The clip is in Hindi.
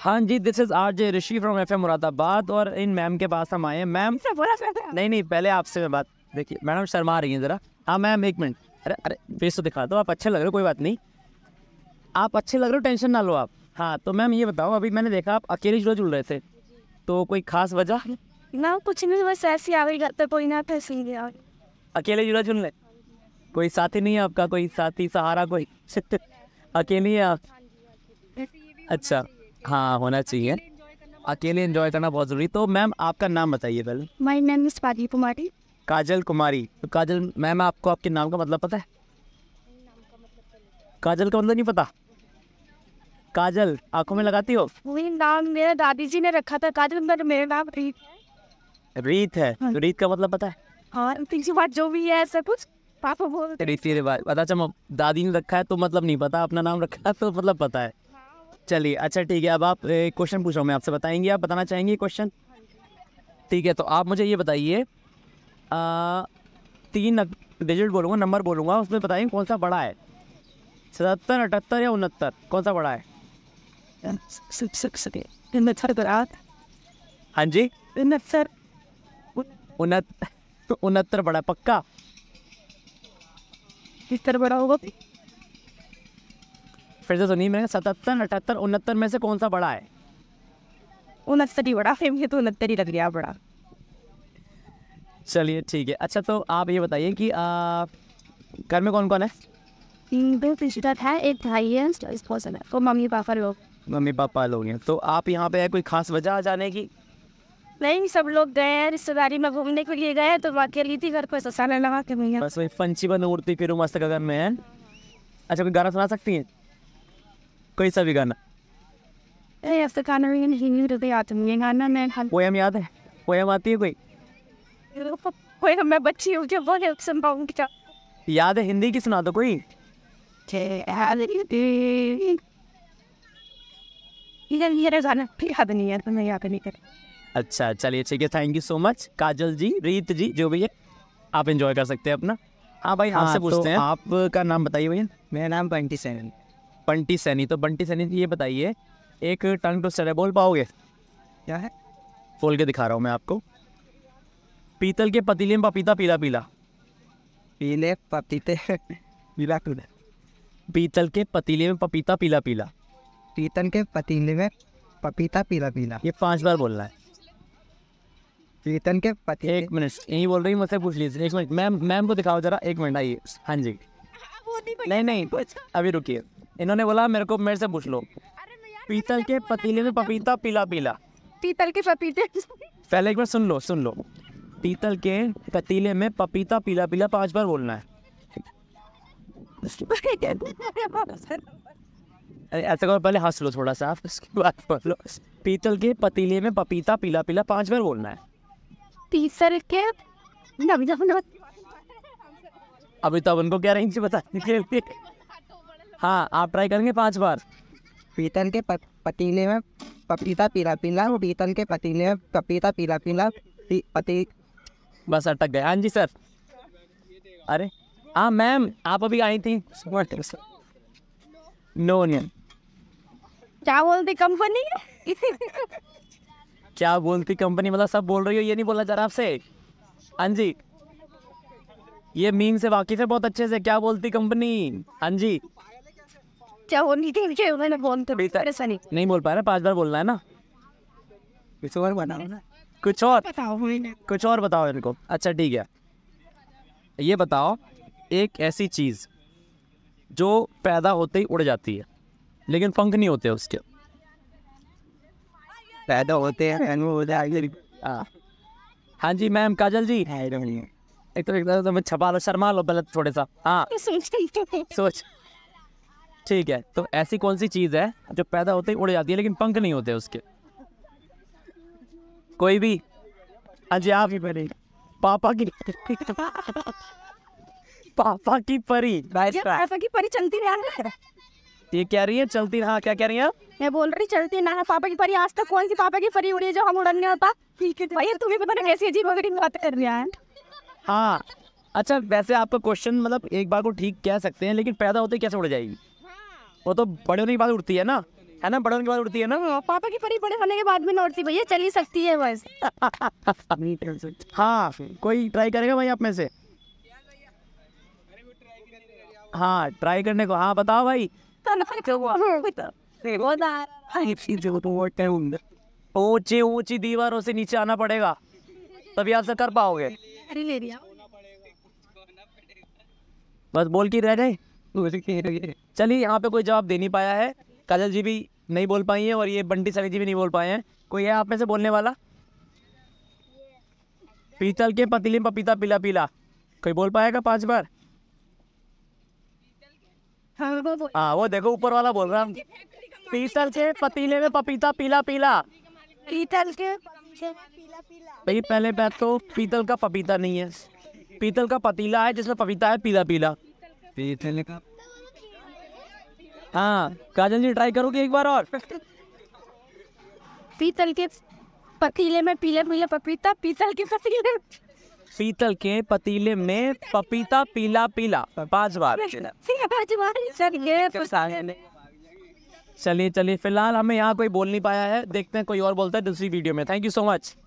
हाँ जी this is R J Rishi from F Moradabad और इन मैम के पास हम आए मैम नहीं नहीं पहले आपसे मैं बात देखिए मैडम शर्मा रही है ज़रा हाँ मैम एक मिनट अरे अरे फेस तो दिखा दो आप अच्छे लग रहे हो कोई बात नहीं आप अच्छे लग रहे हो टेंशन ना लो आप हाँ तो मैम ये बताओ अभी मैंने देखा आप अकेले जुड़े जुड़ रहे थे तो कोई खास वजह ना कुछ नहीं बस ऐसी आ गई तो कोई ना फैसी अकेले जुड़ा जुल रहे कोई साथी नहीं है आपका कोई साथी सहारा कोई अकेले है आप हाँ हाँ अच्छा हाँ होना चाहिए अकेले एंजॉय करना बहुत ज़रूरी तो मैम आपका नाम बताइए पहले माई नेम इज़ काजल कुमारी काजल कुमारी तो काजल मैम आपको आपके नाम का मतलब पता है काजल का मतलब नहीं पता काजल आंखों में लगाती हो नाम मेरा दादी जी ने रखा था काजल मेरा मेरा नाम रीत रीत है हाँ। तो रीत का मतलब पता है और हाँ, तीसरी बात जो भी है ऐसा कुछ पापा बोलते तो रीत बात पता अच्छा दादी ने रखा है तो मतलब नहीं पता अपना नाम रखा है तो मतलब पता है चलिए अच्छा ठीक है अब आप एक क्वेश्चन पूछा मैं आपसे बताएंगे आप बताना चाहेंगे क्वेश्चन ठीक है तो आप मुझे ये बताइए तीन डिजिट बोलूँगा नंबर बोलूँगा उसमें बताइए कौन सा बड़ा है सतहत्तर अठहत्तर या उनहत्तर कौन सा बड़ा है तो हाँ जी उनहत्तर तो उनहत्तर बड़ा पक्का किस तरह बड़ा होगा फिर से सुनिए तो मैंने सतहत्तर अठहत्तर उनहत्तर में से कौन सा बड़ा है उनहत्तर ही बड़ा मुझे तो उनहत्तर ही लग रहा बड़ा चलिए ठीक है अच्छा तो आप ये बताइए कि घर में कौन कौन है दो सिस्टर है एक भाई है तो मम्मी पापा लोग मम्मी पापा लोग हैं तो आप यहाँ पे है कोई खास वजह आ जाने की नहीं सब लोग गए हैं रिश्तेदारी में घूमने के लिए गए हैं तो अकेली थी घर पर ससाने तो लगा के बस वही पंची बंद उड़ती फिर मस्त गगन में है अच्छा कोई गाना सुना सकती हैं कोई सा भी गाना ऐसा गाना भी नहीं तो याद नहीं गाना मैं पोएम याद है पोएम आती है कोई पोएम मैं बच्ची हूँ जब बोले सुन पाऊंगी क्या याद है हिंदी की सुना दो कोई ये ये मेरा गाना फिर याद नहीं है तो मैं याद नहीं कर अच्छा चलिए ठीक है thank you so much Kajal ji Reet ji जो भी है आप इंजॉय कर सकते हैं अपना हाँ भाई हाँ हाँ, पूछते तो हैं आपका नाम बताइए भैया मेरा नाम ट्वेंटी सेवन बंटी सैनी तो बंटी सैनी ये बताइए एक टंग टू तो है बोल पाओगे क्या है बोल के दिखा रहा हूँ मैं आपको पीतल के पतीले में पपीता पीला पीला पीले पपीते पीला पीला पीतल के पतीले में पपीता पीला पीला पीतल के पतीले में पपीता पीला पीला ये पांच बार बोलना है पीतल के पतीले एक मिनट यही बोल रही मुझसे पूछ लीजिए एक मिनट मैम मैम को दिखाओ जरा एक मिनट आइए हाँ जी हाँ, नहीं नहीं कुछ अभी रुकिए इन्होंने बोला मेरे को मेरे से पूछ लो पीतल के पतीले में पपीता पीला पीला पीतल के पपीते पहले एक बार सुन लो सुन लो पीतल के पतीले में पपीता पीला पीला पांच बार बोलना है अरे ऐसा करो पहले हंस लो थोड़ा सा उसके बाद बोलो पीतल के पतीले में पपीता पीला पीला पांच बार बोलना है पीतल के अभी तो अमिताभ उनको क्या रेंज बता हाँ आप ट्राई करेंगे पाँच बार पीतल के पतीले में पपीता पीला पीला पीतल के पतीले में पपीता पीला पीला पती बस अटक गए हाँ जी सर अरे हाँ मैम आप अभी आई थी नो ओनियन क्या बोलती कंपनी क्या बोलती कंपनी मतलब सब बोल रही हो ये नहीं बोलना चाह रहा आपसे हाँ जी ये मीन से वाकिफ है बहुत अच्छे से क्या बोलती कंपनी हाँ जी चर्चा होनी थी कि उन्होंने फोन तो बेटा ऐसा नहीं नहीं बोल पा रहा पांच बार बोलना है ना कुछ और बनाओ ना कुछ और बताओ कुछ और बताओ इनको अच्छा ठीक है ये बताओ एक ऐसी चीज़ जो पैदा होते ही उड़ जाती है लेकिन पंख नहीं होते उसके पैदा होते हैं हाँ।, हाँ जी मैम काजल जी एक तो एक तो छपा लो शर्मा लो गलत थोड़े सा हाँ तो- सोच ठीक है तो ऐसी कौन सी चीज़ है जो पैदा होते ही उड़ जाती है लेकिन पंख नहीं होते उसके कोई भी अजय हाँ आप ही परी पापा की पापा की परी पापा की परी चलती रहा ये कह रही है चलती रहा क्या कह रही है मैं बोल रही चलती ना पापा की परी आज तक कौन सी पापा की परी उड़ी जो हम उड़ने होता ठीक है भाई तुम्हें पता कैसी अजीब वगैरह बातें कर रही है हाँ अच्छा वैसे आपका क्वेश्चन मतलब एक बार को ठीक कह सकते हैं लेकिन पैदा होते कैसे उड़ जाएगी वो तो बड़े होने के बाद उड़ती है ना है ना बड़े होने के बाद उड़ती है ना हाँ, पापा की परी बड़े होने के बाद भी ना उड़ती भैया चल ही सकती है बस हाँ कोई ट्राई करेगा भाई आप में से हाँ ट्राई करने को हाँ बताओ भाई ऊंचे ऊंची दीवारों से नीचे आना पड़ेगा तभी आप सब कर पाओगे बस बोल की रह गए चलिए यहाँ पे कोई जवाब दे नहीं पाया है काजल जी भी नहीं बोल पाई है और ये बंटी सनी जी भी नहीं बोल पाए हैं कोई है आप में से बोलने वाला पीतल के पतीले में पपीता पीला पीला कोई बोल पाएगा पांच बार हाँ वो हाँ, देखो ऊपर वाला बोल रहा है पीतल के पतीले में पपीता पीला पीला पीतल के भाई पहले बात तो पीतल का पपीता नहीं है पीतल का पतीला है जिसमें पपीता है पीला पीला हाँ काजल जी ट्राई करोगे एक बार और पीतल के पतीले में पीले पीले पपीता पीतल के पतीले पीतल के पतीले में पपीता पीला पीला पांच बार तो चलिए चलिए फिलहाल हमें यहाँ कोई बोल नहीं पाया है देखते हैं कोई और बोलता है दूसरी वीडियो में थैंक यू सो मच